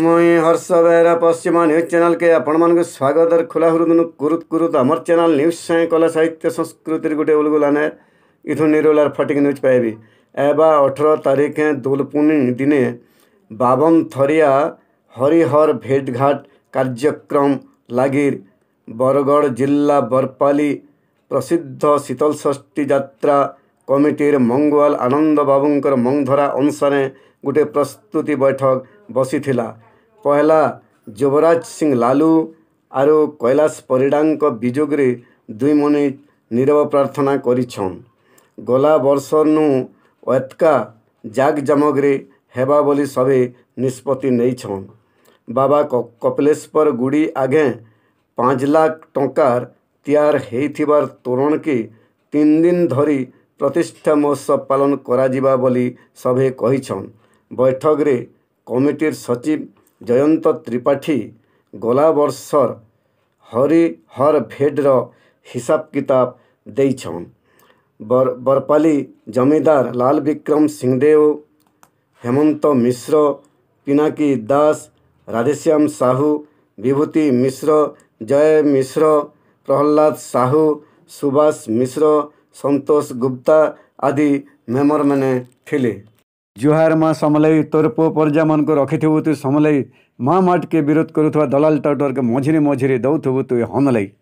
ମୁଇଁ ହର୍ଷ ବେହେରା ପଶ୍ଚିମ ନ୍ୟୁଜ୍ ଚ୍ୟାନେଲ୍କେ ଆପଣମାନଙ୍କୁ ସ୍ୱାଗତ ଖୋଲା ହୃଦନୁ କୁରୁତ୍ କୁରୁତ୍ ଆମର୍ ଚ୍ୟାନେଲ୍ ନ୍ୟୁଜ୍ ସାଏଁ କଲା ସାହିତ୍ୟ ସଂସ୍କୃତିର ଗୋଟେ ଉଲ୍ଗୁଲାନେ ଇଥୁ ନିରୋଲାର ଫଟିକ୍ ନ୍ୟୁଜ୍ ପାଇବି ଏବା ଅଠର ତାରିଖେ ଦୋଲପୁନି ଦିନେ ବାବନ ଥରିଆ ହରିହର ଭେଟଘାଟ କାର୍ଯ୍ୟକ୍ରମ ଲାଗି ବରଗଡ଼ ଜିଲ୍ଲା ବରପାଲି ପ୍ରସିଦ୍ଧ ଶୀତଳଷଷ୍ଠୀ ଯାତ୍ରା କମିଟିର ମଙ୍ଗୁଆଲ ଆନନ୍ଦ ବାବୁଙ୍କର ମଙ୍ଗଧରା ଅନୁସାରେ ଗୋଟେ ପ୍ରସ୍ତୁତି ବୈଠକ ବସିଥିଲା ପହେଲା ଯୁବରାଜ ସିଂ ଲାଲୁ ଆରୁ କୈଳାସ ପରିଡ଼ାଙ୍କ ବିଯୋଗରେ ଦୁଇମଣି ନିରବ ପ୍ରାର୍ଥନା କରିଛନ୍ ଗଲା ବର୍ଷ ନୁ ଅତ୍କା ଜାକ ଜମକରେ ହେବା ବୋଲି ସଭେ ନିଷ୍ପତ୍ତି ନେଇଛନ୍ ବାବା କପିଳେଶ୍ୱର ଗୁଡ଼ି ଆଗେ ପାଞ୍ଚ ଲାଖ ଟଙ୍କାର ତିଆରି ହୋଇଥିବାର ତୋରଣକେ ତିନି ଦିନ ଧରି ପ୍ରତିଷ୍ଠା ମହୋତ୍ସବ ପାଳନ କରାଯିବା ବୋଲି ସଭେ କହିଛନ୍ ବୈଠକରେ কমিটির সচিব জয়ন্ত ত্রিপাঠী গলা ବର୍ଷର ହରିହର ଭେଟ୍ର ହିସାବ କିତାବ ଦେଇଛନ୍ ବରପାଲି ଜମିଦାର ଲାଲ ବିକ୍ରମ ସିଂଦେଓ ହେମନ୍ତ ମିଶ୍ର ପିନାକୀ ଦାସ ରାଧେଶ୍ୟାମ ସାହୁ ବିଭୂତି ମିଶ୍ର ଜୟ ମିଶ୍ର ପ୍ରହଲ୍ଲାଦ ସାହୁ ସୁବାସ ମିଶ୍ର ସନ୍ତୋଷ ଗୁପ୍ତା ଆଦି ମେମ୍ବର୍ମାନେ ଥିଲେ ଜୁହାର ମା ସମଲେଇ ତୋର ପୁଅ ପର୍ଯ୍ୟା ରଖିଥିବୁ ତୁ ସମଲେଇ ମା ମାଟକେ ବିରୋଧ କରୁଥିବା ଦଲାଲ ଟକ୍ଟରକେ ମଝିରେ ମଝିରେ ଦେଉଥିବୁ ତୁ ହନଲେଇ